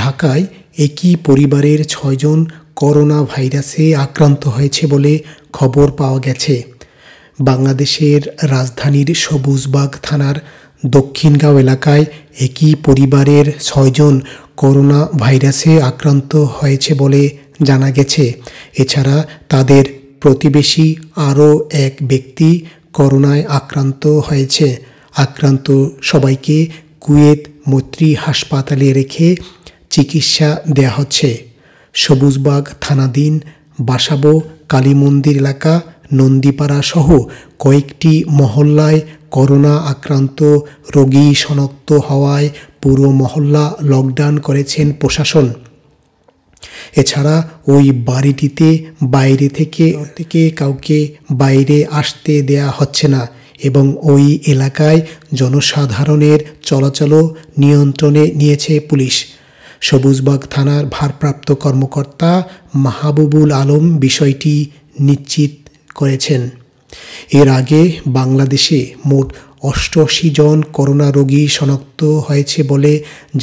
ঢাকায় একই পরিবারের ছয়জন করোনা ভাইরাসে আক্রান্ত হয়েছে বলে খবর পাওয়া গেছে বাংলাদেশের রাজধানীর সবুজবাগ থানার দক্ষিণগাঁও এলাকায় একই পরিবারের ছয়জন করোনা ভাইরাসে আক্রান্ত হয়েছে বলে জানা গেছে এছাড়া তাদের প্রতিবেশী আরও এক ব্যক্তি করোনায় আক্রান্ত হয়েছে আক্রান্ত সবাইকে কুয়েত মৈত্রী হাসপাতালে রেখে চিকিৎসা দেয়া হচ্ছে সবুজবাগ থানাধীন বাসাবো কালী মন্দির এলাকা নন্দীপাড়া সহ কয়েকটি মহল্লায় করোনা আক্রান্ত রোগী শনাক্ত হওয়ায় পুরো মহল্লা লকডাউন করেছেন প্রশাসন এছাড়া ওই বাড়িটিতে বাইরে থেকে থেকে কাউকে বাইরে আসতে দেয়া হচ্ছে না এবং ওই এলাকায় জনসাধারণের চলাচলও নিয়ন্ত্রণে নিয়েছে পুলিশ সবুজবাগ থানার ভারপ্রাপ্ত কর্মকর্তা মাহবুবুল আলম বিষয়টি নিশ্চিত করেছেন এর আগে বাংলাদেশে মোট অষ্টআশি জন করোনা রোগী শনাক্ত হয়েছে বলে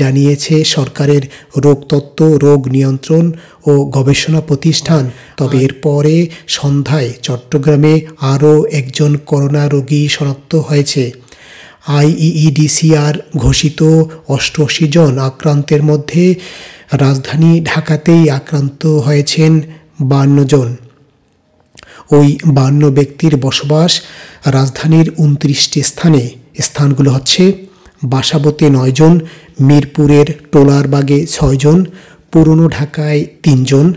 জানিয়েছে সরকারের রোগতত্ত্ব রোগ নিয়ন্ত্রণ ও গবেষণা প্রতিষ্ঠান তবে এরপরে সন্ধ্যায় চট্টগ্রামে আরও একজন করোনা রোগী শনাক্ত হয়েছে আইইডিসিআর ঘোষিত অষ্টআশি জন আক্রান্তের মধ্যে রাজধানী ঢাকাতেই আক্রান্ত হয়েছেন বান্ন জন ওই বান্ন ব্যক্তির বসবাস রাজধানীর উনত্রিশটি স্থানে স্থানগুলো হচ্ছে বাসাবতে নয়জন মিরপুরের টোলারবাগে ছয়জন পুরনো ঢাকায় তিনজন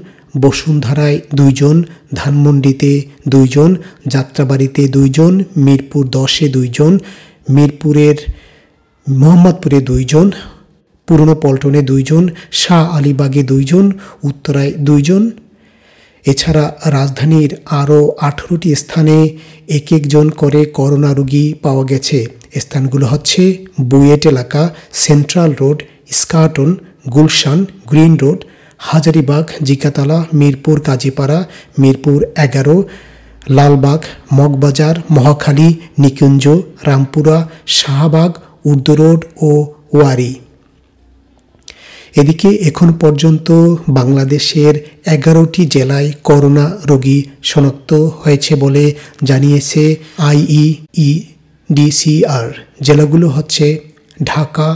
বসুন্ধরায় দুইজন ধানমন্ডিতে দুইজন যাত্রাবাড়িতে দুইজন মিরপুর দশে দুইজন মিরপুরের মোহাম্মদপুরে দুইজন পুরনো পল্টনে দুইজন শাহ আলিবাগে দুইজন উত্তরায় দুইজন এছাড়া রাজধানীর আরও আঠেরোটি স্থানে এক একজন করে করোনা রোগী পাওয়া গেছে স্থানগুলো হচ্ছে বুয়েট এলাকা সেন্ট্রাল রোড স্কার্টন গুলশান গ্রিন রোড হাজারিবাগ জিকাতলা মিরপুর কাজীপাড়া মিরপুর এগারো লালবাগ মগবাজার মহাখালী নিকুঞ্জ রামপুরা শাহবাগ উর্দু রোড ও ওয়ারি এদিকে এখন পর্যন্ত বাংলাদেশের এগারোটি জেলায় করোনা রোগী শনাক্ত হয়েছে বলে জানিয়েছে আইইই ডিসিআর জেলাগুলো হচ্ছে ঢাকা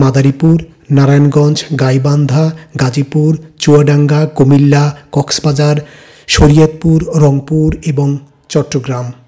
মাদারীপুর নারায়ণগঞ্জ গাইবান্ধা গাজীপুর চুয়াডাঙ্গা কুমিল্লা কক্সবাজার শরীয়তপুর রংপুর এবং চট্টগ্রাম